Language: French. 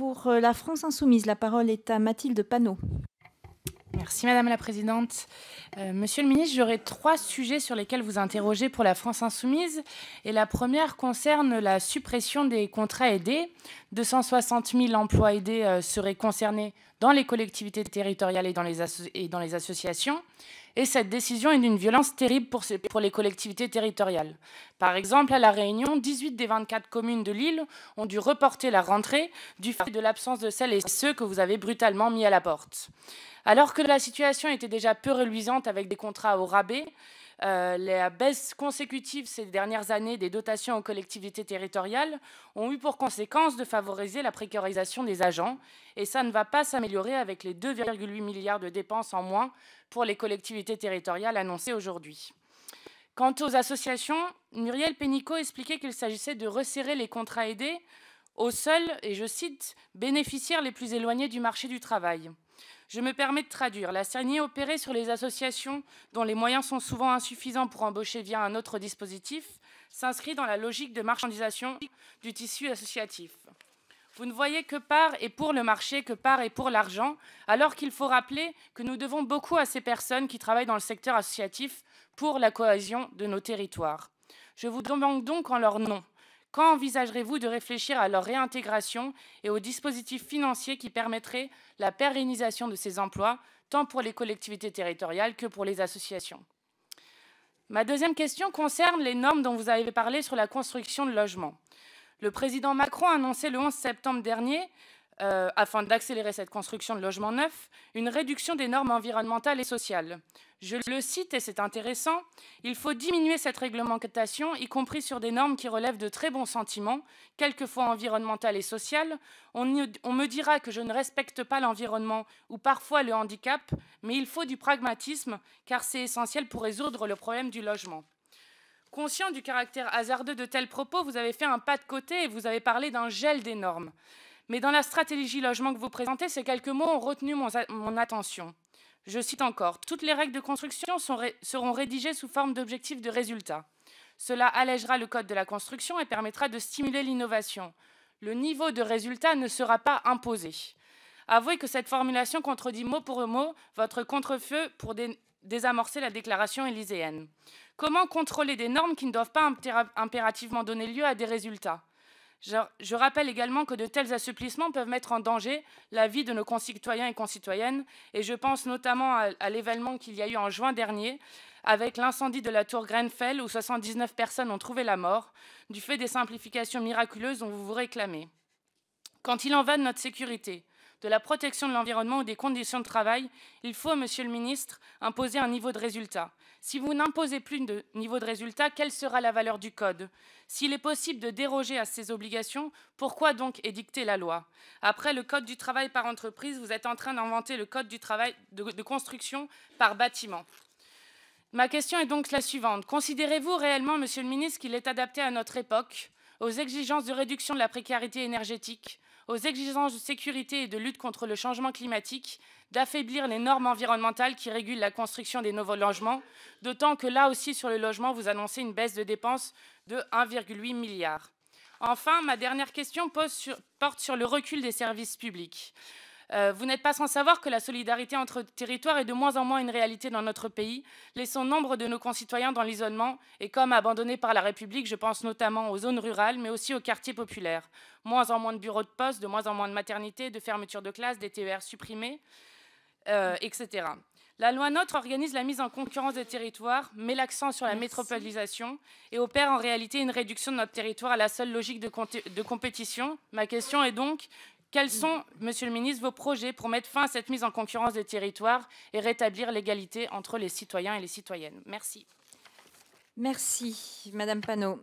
pour euh, la France insoumise, la parole est à Mathilde Panot. Merci Madame la Présidente. Euh, monsieur le Ministre, j'aurais trois sujets sur lesquels vous interrogez pour la France Insoumise. Et la première concerne la suppression des contrats aidés. 260 000 emplois aidés euh, seraient concernés dans les collectivités territoriales et dans les associations. Et cette décision est d'une violence terrible pour, les collectivités territoriales. Par exemple, à La Réunion, 18 des 24 communes de Lille ont dû reporter la rentrée du fait de l'absence de celles et ceux que vous avez brutalement mis à la porte. Alors que la situation était déjà peu reluisante avec des contrats au rabais, les euh, la baisse consécutive ces dernières années des dotations aux collectivités territoriales ont eu pour conséquence de favoriser la précarisation des agents, et ça ne va pas s'améliorer avec les 2,8 milliards de dépenses en moins pour les collectivités territoriales annoncées aujourd'hui. Quant aux associations, Muriel Pénicaud expliquait qu'il s'agissait de resserrer les contrats aidés aux seuls, et je cite, bénéficiaires les plus éloignés du marché du travail. Je me permets de traduire. La saignée opérée sur les associations dont les moyens sont souvent insuffisants pour embaucher via un autre dispositif s'inscrit dans la logique de marchandisation du tissu associatif. Vous ne voyez que par et pour le marché, que par et pour l'argent, alors qu'il faut rappeler que nous devons beaucoup à ces personnes qui travaillent dans le secteur associatif pour la cohésion de nos territoires. Je vous demande donc en leur nom quand envisagerez-vous de réfléchir à leur réintégration et aux dispositifs financiers qui permettraient la pérennisation de ces emplois, tant pour les collectivités territoriales que pour les associations Ma deuxième question concerne les normes dont vous avez parlé sur la construction de logements. Le président Macron a annoncé le 11 septembre dernier euh, afin d'accélérer cette construction de logements neufs, une réduction des normes environnementales et sociales. Je le cite, et c'est intéressant, il faut diminuer cette réglementation, y compris sur des normes qui relèvent de très bons sentiments, quelquefois environnementales et sociales. on me dira que je ne respecte pas l'environnement ou parfois le handicap, mais il faut du pragmatisme, car c'est essentiel pour résoudre le problème du logement. Conscient du caractère hasardeux de tels propos, vous avez fait un pas de côté et vous avez parlé d'un gel des normes. Mais dans la stratégie logement que vous présentez, ces quelques mots ont retenu mon, attention. Je cite encore, toutes les règles de construction seront rédigées sous forme d'objectifs de résultats. Cela allégera le code de la construction et permettra de stimuler l'innovation. Le niveau de résultat ne sera pas imposé. Avouez que cette formulation contredit mot pour mot votre contrefeu pour désamorcer la déclaration élyséenne. Comment contrôler des normes qui ne doivent pas impérativement donner lieu à des résultats je rappelle également que de tels assouplissements peuvent mettre en danger la vie de nos concitoyens et concitoyennes, et je pense notamment à, l'événement qu'il y a eu en juin dernier avec l'incendie de la tour Grenfell où 79 personnes ont trouvé la mort, du fait des simplifications miraculeuses dont vous vous réclamez. Quand il en va de notre sécurité, de la protection de l'environnement ou des conditions de travail, il faut, Monsieur le ministre, imposer un niveau de résultat. Si vous n'imposez plus de niveau de résultat, quelle sera la valeur du code S'il est possible de déroger à ces obligations, pourquoi donc édicter la loi Après le code du travail par entreprise, vous êtes en train d'inventer le code du travail de, de construction par bâtiment. Ma question est donc la suivante. Considérez-vous réellement, Monsieur le ministre, qu'il est adapté à notre époque aux exigences de réduction de la précarité énergétique, aux exigences de sécurité et de lutte contre le changement climatique, d'affaiblir les normes environnementales qui régulent la construction des nouveaux logements, d'autant que là aussi sur le logement, vous annoncez une baisse de dépenses de 1,8 milliard. Enfin, ma dernière question porte sur le recul des services publics. Euh, vous n'êtes pas sans savoir que la solidarité entre territoires est de moins en moins une réalité dans notre pays, laissant nombre de nos concitoyens dans l'isolement et comme abandonnés par la République, je pense notamment aux zones rurales, mais aussi aux quartiers populaires. Moins en moins de bureaux de poste, de moins en moins de maternités, de fermetures de classes, des TER supprimés, euh, etc. La loi NOTRe organise la mise en concurrence des territoires, met l'accent sur la métropolisation et opère en réalité une réduction de notre territoire à la seule logique de, de compétition. Ma question est donc, quels sont, Monsieur le ministre, vos projets pour mettre fin à cette mise en concurrence des territoires et rétablir l'égalité entre les citoyens et les citoyennes Merci. Merci, Madame Panot.